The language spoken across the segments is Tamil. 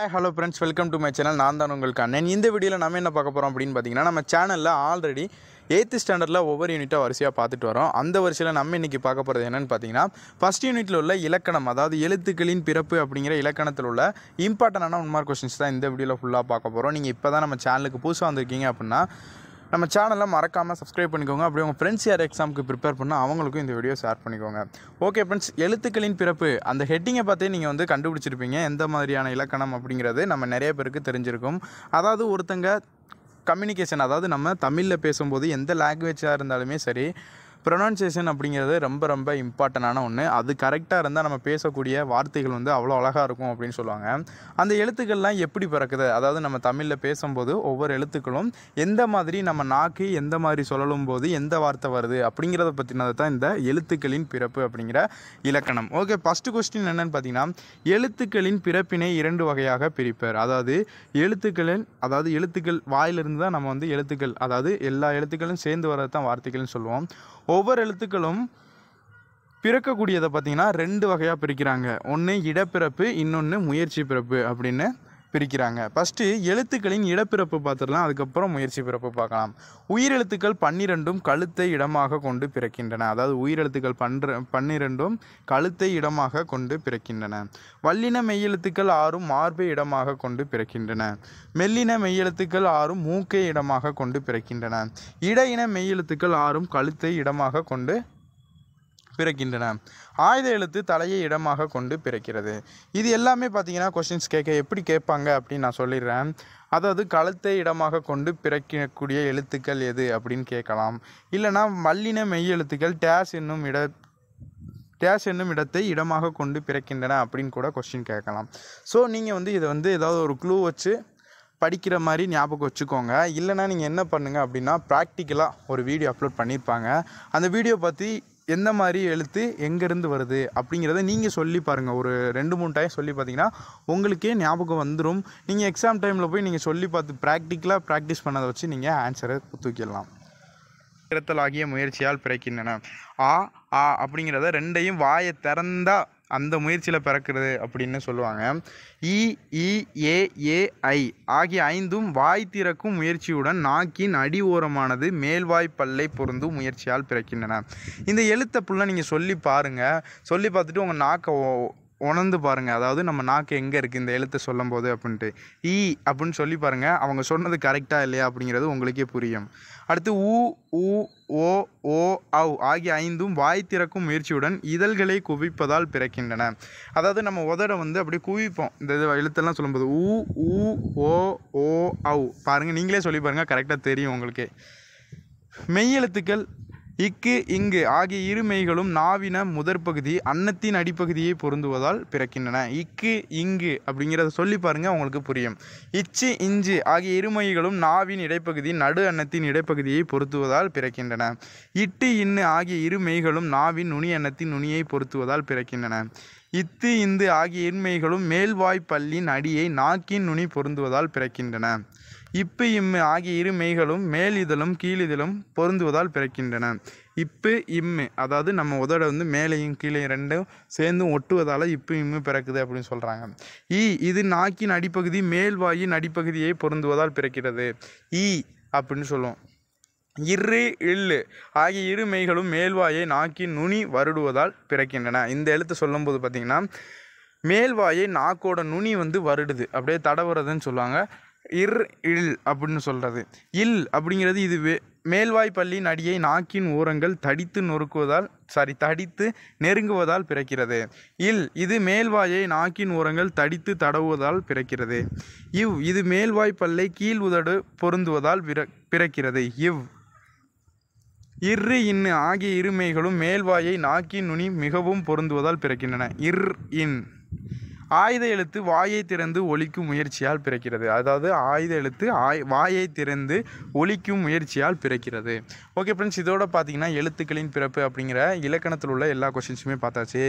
hi hello friends welcome to my channel நான் தான் உங்களுக்கு அண்ணன் இந்த வீடியோவில் நம்ம என்ன பார்க்க போகிறோம் அப்படின்னு பார்த்தீங்கன்னா நம்ம சேனலில் ஆல்ரெடி எயித்து ஸ்டாண்டர்டில் ஒவ்வொரு யூனிட்டாக வரிசையாக பார்த்துட்டு வரோம் அந்த வரிசையில் நம்ம இன்றைக்கி பார்க்க போகிறது என்னென்னு பார்த்தீங்கன்னா ஃபஸ்ட் யூனிட்டில் உள்ள இலக்கணம் அதாவது எழுத்துக்களின் பிறப்பு அப்படிங்கிற இலக்கணத்தில் உள்ள இம்பார்ட்டண்டான ஒன் கொஸ்டின்ஸ் தான் இந்த வீடியோவில் ஃபுல்லாக பார்க்க போகிறோம் நீங்கள் இப்போ தான் நம்ம சேனலுக்கு புதுசாக வந்திருக்கீங்க அப்படின்னா நம்ம சேனலில் மறக்காமல் சப்ஸ்கிரைப் பண்ணிக்கோங்க அப்படி உங்கள் ஃப்ரெண்ட்ஸ் யார் எக்ஸாமுக்கு ப்ரிப்பேர் பண்ணால் அவங்களுக்கும் இந்த வீடியோ ஷேர் பண்ணிக்கோங்க ஓகே ஃப்ரெண்ட்ஸ் எழுத்துக்களின் பிறப்பு அந்த ஹெட்டிங்கை பார்த்தே நீங்கள் வந்து கண்டுபிடிச்சிருப்பீங்க எந்த மாதிரியான இலக்கணம் அப்படிங்கிறது நம்ம நிறைய பேருக்கு தெரிஞ்சிருக்கும் அதாவது ஒருத்தங்க கம்யூனிகேஷன் அதாவது நம்ம தமிழில் பேசும்போது எந்த லாங்குவேஜாக இருந்தாலுமே சரி ப்ரொனன்சியேஷன் அப்படிங்கிறது ரொம்ப ரொம்ப இம்பார்ட்டண்டான ஒன்று அது கரெக்டாக இருந்தால் நம்ம பேசக்கூடிய வார்த்தைகள் வந்து அவ்வளோ அழகாக இருக்கும் அப்படின்னு சொல்லுவாங்க அந்த எழுத்துக்கள்லாம் எப்படி பிறக்குது அதாவது நம்ம தமிழில் பேசும்போது ஒவ்வொரு எழுத்துக்களும் எந்த மாதிரி நம்ம நாக்கு எந்த மாதிரி சொல்லலும் போது எந்த வார்த்தை வருது அப்படிங்கிறத பற்றினது தான் இந்த எழுத்துக்களின் பிறப்பு அப்படிங்கிற இலக்கணம் ஓகே ஃபஸ்ட்டு கொஸ்டின் என்னென்னு பார்த்தீங்கன்னா எழுத்துக்களின் பிறப்பினை இரண்டு வகையாக பிரிப்பர் அதாவது எழுத்துக்களின் அதாவது எழுத்துக்கள் வாயிலிருந்து தான் நம்ம வந்து எழுத்துக்கள் அதாவது எல்லா எழுத்துக்களும் சேர்ந்து வரது தான் வார்த்தைகள்னு சொல்லுவோம் ஒவ்வொரு எழுத்துக்களும் பிறக்கக்கூடியதை பார்த்தீங்கன்னா ரெண்டு வகையாக பிரிக்கிறாங்க ஒன்று இடப்பிறப்பு இன்னொன்று முயற்சி பிறப்பு அப்படின்னு பிரிக்கிறாங்க ஃபஸ்ட்டு எழுத்துக்களின் இடப்பிறப்பு பார்த்துடலாம் அதுக்கப்புறம் முயற்சி பிறப்பு பார்க்கலாம் உயிரெழுத்துக்கள் பன்னிரெண்டும் கழுத்தை இடமாக கொண்டு பிறக்கின்றன அதாவது உயிரெழுத்துக்கள் பன்ற பன்னிரெண்டும் கழுத்தை இடமாக கொண்டு பிறக்கின்றன வல்லின மெய்யெழுத்துக்கள் ஆறும் மார்பை இடமாக கொண்டு பிறக்கின்றன மெல்லின மெய்யெழுத்துக்கள் ஆறும் மூக்கை இடமாக கொண்டு பிறக்கின்றன இடையின மெய்யெழுத்துக்கள் ஆறும் கழுத்தை இடமாக கொண்டு பிறக்கின்றன ஆயுத எழுத்து தலையை இடமாக கொண்டு பிறக்கிறது இது எல்லாமே பார்த்தீங்கன்னா கொஷின்ஸ் கேட்க எப்படி கேட்பாங்க அப்படின்னு நான் சொல்லிடுறேன் அதாவது கழுத்தை இடமாக கொண்டு பிறக்கக்கூடிய எழுத்துக்கள் எது அப்படின்னு கேட்கலாம் இல்லைனா மல்லின மெய்யெழுத்துக்கள் டேஸ் என்னும் இட டேஷ் என்னும் இடத்தை இடமாக கொண்டு பிறக்கின்றன அப்படின்னு கூட கொஸ்டின் கேட்கலாம் ஸோ நீங்கள் வந்து இதை வந்து ஏதாவது ஒரு க்ளூ வச்சு படிக்கிற மாதிரி ஞாபகம் வச்சுக்கோங்க இல்லைனா நீங்கள் என்ன பண்ணுங்கள் அப்படின்னா ப்ராக்டிக்கலாக ஒரு வீடியோ அப்லோட் பண்ணியிருப்பாங்க அந்த வீடியோ பற்றி எந்த மாதிரி எழுத்து எங்கேருந்து வருது அப்படிங்கிறத நீங்கள் சொல்லி பாருங்கள் ஒரு ரெண்டு மூணு டைம் சொல்லி பார்த்தீங்கன்னா உங்களுக்கே ஞாபகம் வந்துடும் நீங்கள் எக்ஸாம் டைமில் போய் நீங்கள் சொல்லி பார்த்து ப்ராக்டிக்கலாக ப்ராக்டிஸ் பண்ணதை வச்சு நீங்கள் ஆன்சரை தூக்கிடலாம் ஆகிய முயற்சியால் பிறக்கின்றன ஆ ஆ அப்படிங்கிறத ரெண்டையும் வாயை திறந்தால் அந்த முயற்சியில் பிறக்கிறது அப்படின்னு சொல்லுவாங்க இஇஏஏஐ ஆகிய ஐந்தும் வாய் திறக்கும் முயற்சியுடன் நாக்கின் அடி ஓரமானது மேல்வாய் பல்லை பொருந்தும் முயற்சியால் பிறக்கின்றன இந்த எழுத்தை ஃபுல்லாக நீங்கள் சொல்லி பாருங்கள் சொல்லி பார்த்துட்டு உங்கள் நாக்கை உணர்ந்து பாருங்கள் அதாவது நம்ம நாக்கு எங்கே இருக்குது இந்த எழுத்தை சொல்லும் போது அப்படின்ட்டு ஈ அப்படின்னு சொல்லி பாருங்கள் அவங்க சொன்னது கரெக்டாக இல்லையா அப்படிங்கிறது உங்களுக்கே புரியும் அடுத்து ஊ ஊ ஓ ஓ அவ் ஆகிய ஐந்தும் வாய் திறக்கும் முயற்சியுடன் இதழ்களை குவிப்பதால் பிறக்கின்றன அதாவது நம்ம உதடை வந்து அப்படியே குவிப்போம் இந்த இது எழுத்தெல்லாம் சொல்லும்போது ஊ ஊ ஓ ஓ அவ் பாருங்கள் நீங்களே சொல்லி பாருங்கள் கரெக்டாக தெரியும் உங்களுக்கு மெய் எழுத்துக்கள் இக்கு இங்கு ஆகிய இரு மெய்களும் நாவின முதற்பகுதி அன்னத்தின் அடிப்பகுதியை பொருந்துவதால் பிறக்கின்றன இக்கு இங்கு அப்படிங்கிறத சொல்லி பாருங்கள் உங்களுக்கு புரியும் இச்சு இஞ்சு ஆகிய இருமைகளும் நாவின் இடைப்பகுதி நடு அன்னத்தின் இடைப்பகுதியை பொருத்துவதால் பிறக்கின்றன இட்டு இன்னு ஆகிய இரு மெய்களும் நாவின் நுனி அன்னத்தின் நுனியை பொருத்துவதால் பிறக்கின்றன இத்து இந்து ஆகிய இருமைகளும் மேல்வாய்ப்பல்லின் அடியை நாக்கின் நுனி பொருந்துவதால் பிறக்கின்றன இப்பு இம்மு ஆகிய இரு மெய்களும் மேல் இதழும் கீழிதழும் பொருந்துவதால் பிறக்கின்றன இப்பு இம்மு அதாவது நம்ம உதட வந்து மேலையும் கீழே ரெண்டும் சேர்ந்தும் ஒட்டுவதால் இப்பு இம்மு பிறக்குது அப்படின்னு சொல்கிறாங்க இ இது நாக்கின் அடிப்பகுதி மேல்வாயின் அடிப்பகுதியை பொருந்துவதால் பிறக்கிறது இ அப்படின்னு சொல்லுவோம் இரு இல்லு ஆகிய இரு மெய்களும் மேல்வாயை நாக்கின் நுனி வருடுவதால் பிறக்கின்றன இந்த எழுத்து சொல்லும்போது பார்த்திங்கன்னா மேல்வாயை நாக்கோட நுனி வந்து வருடுது அப்படியே தடவுறதுன்னு சொல்லுவாங்க இர் இல் அப்படின்னு சொல்கிறது இல் அப்படிங்கிறது இது வே மேல்வாய் பள்ளியின் அடியை நாக்கின் ஓரங்கள் தடித்து நொறுக்குவதால் சாரி தடித்து நெருங்குவதால் பிறக்கிறது இல் இது மேல்வாயை நாக்கின் ஓரங்கள் தடித்து தடவுவதால் பிறக்கிறது இவ் இது மேல்வாய் பல்லை கீழ் உதடு பொருந்துவதால் பிறக்கிறது இவ் இரு இன்னு ஆகிய இருமைகளும் மேல்வாயை நாக்கின் நுனி மிகவும் பொருந்துவதால் பிறக்கின்றன இர் இன் ஆயுத எழுத்து வாயை திறந்து ஒழிக்கும் முயற்சியால் பிறக்கிறது அதாவது ஆயுத எழுத்து ஆய் வாயை திறந்து ஒழிக்கும் முயற்சியால் பிறக்கிறது ஓகே ஃப்ரெண்ட்ஸ் இதோட பார்த்தீங்கன்னா எழுத்துக்களின் பிறப்பு அப்படிங்கிற இலக்கணத்தில் உள்ள எல்லா கொஷின்ஸுமே பார்த்தாச்சு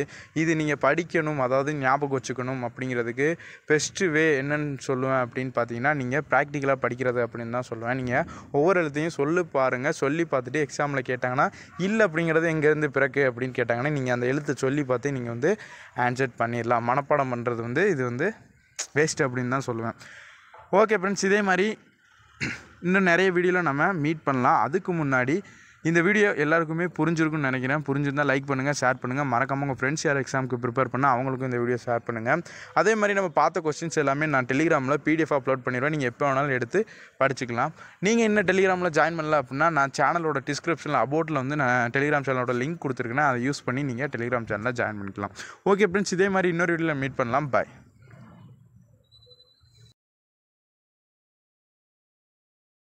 இது நீங்கள் படிக்கணும் அதாவது ஞாபகம் வச்சுக்கணும் அப்படிங்கிறதுக்கு பெஸ்ட்டு வே என்னன்னு சொல்லுவேன் அப்படின்னு பார்த்தீங்கன்னா நீங்கள் ப்ராக்டிக்கலாக படிக்கிறது அப்படின்னு தான் சொல்லுவேன் நீங்கள் ஒவ்வொரு எழுத்தையும் சொல்லி பாருங்கள் சொல்லி பார்த்துட்டு எக்ஸாமில் கேட்டாங்கன்னா இல்லை அப்படிங்கிறது எங்கேருந்து பிறகு அப்படின்னு கேட்டாங்கன்னா நீங்கள் அந்த எழுத்தை சொல்லி பார்த்து நீங்கள் வந்து ஆன்சர் பண்ணிடலாம் மனப்பாடம் பண்ணுற பண்ணுறது வந்து இது வந்து வேஸ்ட் அப்படின்னு தான் சொல்லுவேன் ஓகே ஃப்ரெண்ட்ஸ் இதே மாதிரி இன்னும் நிறைய வீடியோவில் நம்ம மீட் பண்ணலாம் அதுக்கு முன்னாடி இந்த வீடியோ எல்லாருக்குமே புரிஞ்சிருக்கும்னு நினைக்கிறேன் புரிஞ்சிருந்தால் லைக் பண்ணுங்கள் ஷேர் பண்ணுங்கள் மறக்காமல் உங்கள் ஃப்ரெண்ட்ஸ் யார் எக்ஸாமுக்கு ப்ரிப்பேர் பண்ணால் அவங்களுக்கும் இந்த வீடியோ ஷேர் பண்ணுங்கள் அதே மாதிரி நம்ம பார்த்த கொஸ்டின்ஸ் எல்லாமே நான் டெலிகிராமில் பிடிஎஃப் அப்லோட் பண்ணிடுவேன் நீங்கள் எப்போ வேணாலும் எடுத்து படிச்சுக்கலாம் நீங்கள் என்ன டெலிகிராமில் ஜாயின் பண்ணல அப்படின்னா நான் சேனலோட டிஸ்கிரிப்ஷனில் அபோட்டில் வந்து நான் டெலிகிராம் சேனலோட லிங்க் கொடுத்துருக்கேன் அதை யூஸ் பண்ணி நீங்கள் டெலிகிராம் சேனலில் ஜாயின் பண்ணிக்கலாம் ஓகே ஃப்ரெண்ட்ஸ் இதே மாதிரி இன்னொரு வீடியோவில் மீட் பண்ணலாம் பாய்